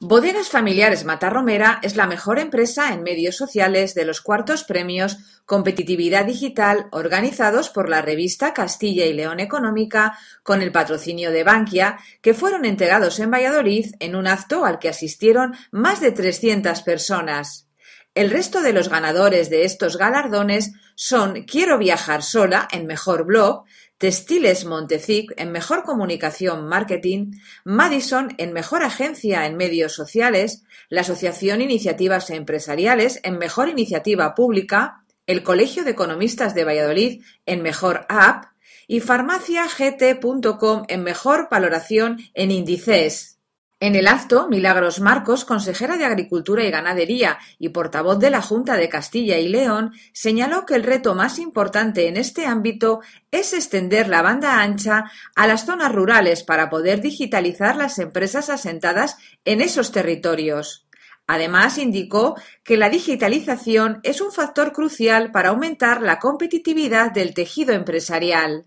Bodegas Familiares Mata Romera es la mejor empresa en medios sociales de los cuartos premios Competitividad Digital organizados por la revista Castilla y León Económica con el patrocinio de Bankia, que fueron entregados en Valladolid en un acto al que asistieron más de trescientas personas. El resto de los ganadores de estos galardones son Quiero viajar sola en Mejor Blog, Textiles Montecic en Mejor Comunicación Marketing, Madison en Mejor Agencia en Medios Sociales, la Asociación Iniciativas Empresariales en Mejor Iniciativa Pública, el Colegio de Economistas de Valladolid en Mejor App y farmaciagt.com en Mejor Valoración en Índices. En el acto, Milagros Marcos, consejera de Agricultura y Ganadería y portavoz de la Junta de Castilla y León, señaló que el reto más importante en este ámbito es extender la banda ancha a las zonas rurales para poder digitalizar las empresas asentadas en esos territorios. Además, indicó que la digitalización es un factor crucial para aumentar la competitividad del tejido empresarial.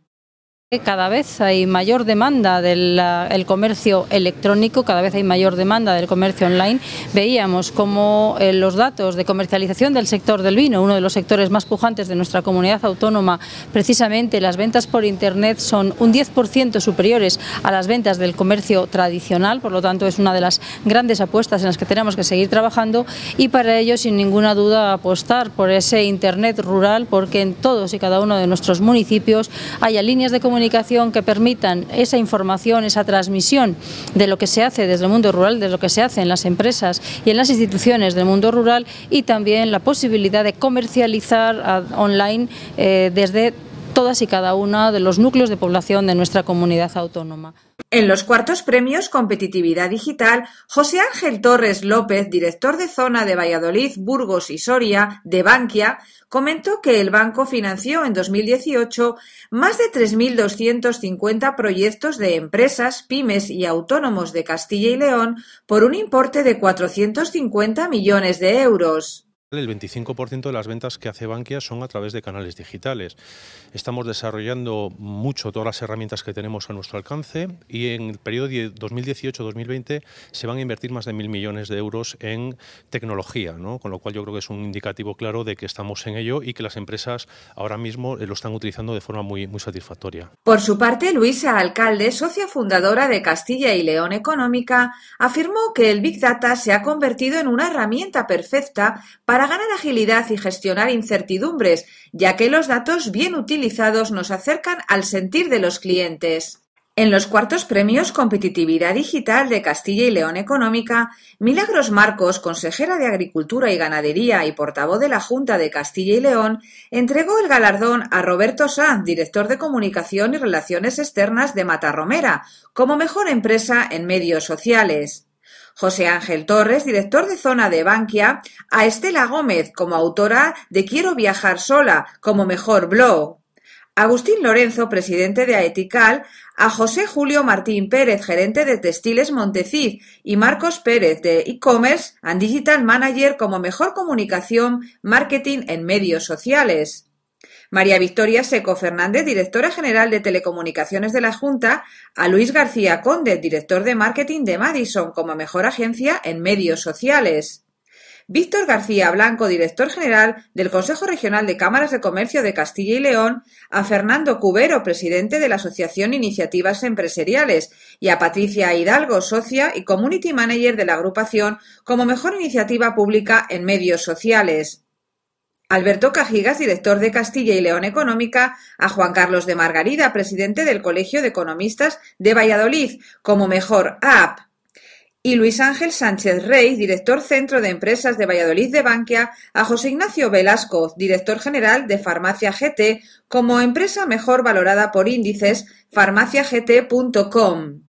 Cada vez hay mayor demanda del ah, comercio electrónico, cada vez hay mayor demanda del comercio online. Veíamos como eh, los datos de comercialización del sector del vino, uno de los sectores más pujantes de nuestra comunidad autónoma, precisamente las ventas por Internet son un 10% superiores a las ventas del comercio tradicional, por lo tanto es una de las grandes apuestas en las que tenemos que seguir trabajando y para ello, sin ninguna duda, apostar por ese Internet rural, porque en todos y cada uno de nuestros municipios haya líneas de comunicación comunicación que permitan esa información, esa transmisión de lo que se hace desde el mundo rural, de lo que se hace en las empresas y en las instituciones del mundo rural y también la posibilidad de comercializar online eh, desde todas y cada una de los núcleos de población de nuestra comunidad autónoma. En los cuartos premios Competitividad Digital, José Ángel Torres López, director de zona de Valladolid, Burgos y Soria, de Bankia, comentó que el banco financió en 2018 más de 3.250 proyectos de empresas, pymes y autónomos de Castilla y León por un importe de 450 millones de euros. El 25% de las ventas que hace Bankia son a través de canales digitales. Estamos desarrollando mucho todas las herramientas que tenemos a nuestro alcance y en el periodo 2018-2020 se van a invertir más de mil millones de euros en tecnología, con lo cual yo creo que es un indicativo claro de que estamos en ello y que las empresas ahora mismo eh, lo están utilizando de forma muy, muy satisfactoria. Por su parte, Luisa Alcalde, socia fundadora de Castilla y León Económica, afirmó que el Big Data se ha convertido en una herramienta perfecta para para ganar agilidad y gestionar incertidumbres, ya que los datos bien utilizados nos acercan al sentir de los clientes. En los cuartos premios Competitividad Digital de Castilla y León Económica, Milagros Marcos, consejera de Agricultura y Ganadería y portavoz de la Junta de Castilla y León, entregó el galardón a Roberto Sanz, director de Comunicación y Relaciones Externas de Matarromera, como mejor empresa en medios sociales. José Ángel Torres, director de Zona de Bankia, a Estela Gómez como autora de Quiero viajar sola como mejor blog. Agustín Lorenzo, presidente de Aetical, a José Julio Martín Pérez, gerente de Textiles Montecid, y Marcos Pérez, de e-commerce and digital manager como mejor comunicación, marketing en medios sociales. María Victoria Seco Fernández, directora general de Telecomunicaciones de la Junta, a Luis García Conde, director de marketing de Madison, como mejor agencia en medios sociales. Víctor García Blanco, director general del Consejo Regional de Cámaras de Comercio de Castilla y León, a Fernando Cubero, presidente de la Asociación Iniciativas Empresariales, y a Patricia Hidalgo, socia y community manager de la agrupación, como mejor iniciativa pública en medios sociales. Alberto Cajigas, director de Castilla y León Económica, a Juan Carlos de Margarida, presidente del Colegio de Economistas de Valladolid, como mejor app y Luis Ángel Sánchez Rey, director Centro de Empresas de Valladolid de Bankia, a José Ignacio Velasco, director general de Farmacia GT, como empresa mejor valorada por índices farmaciagt.com.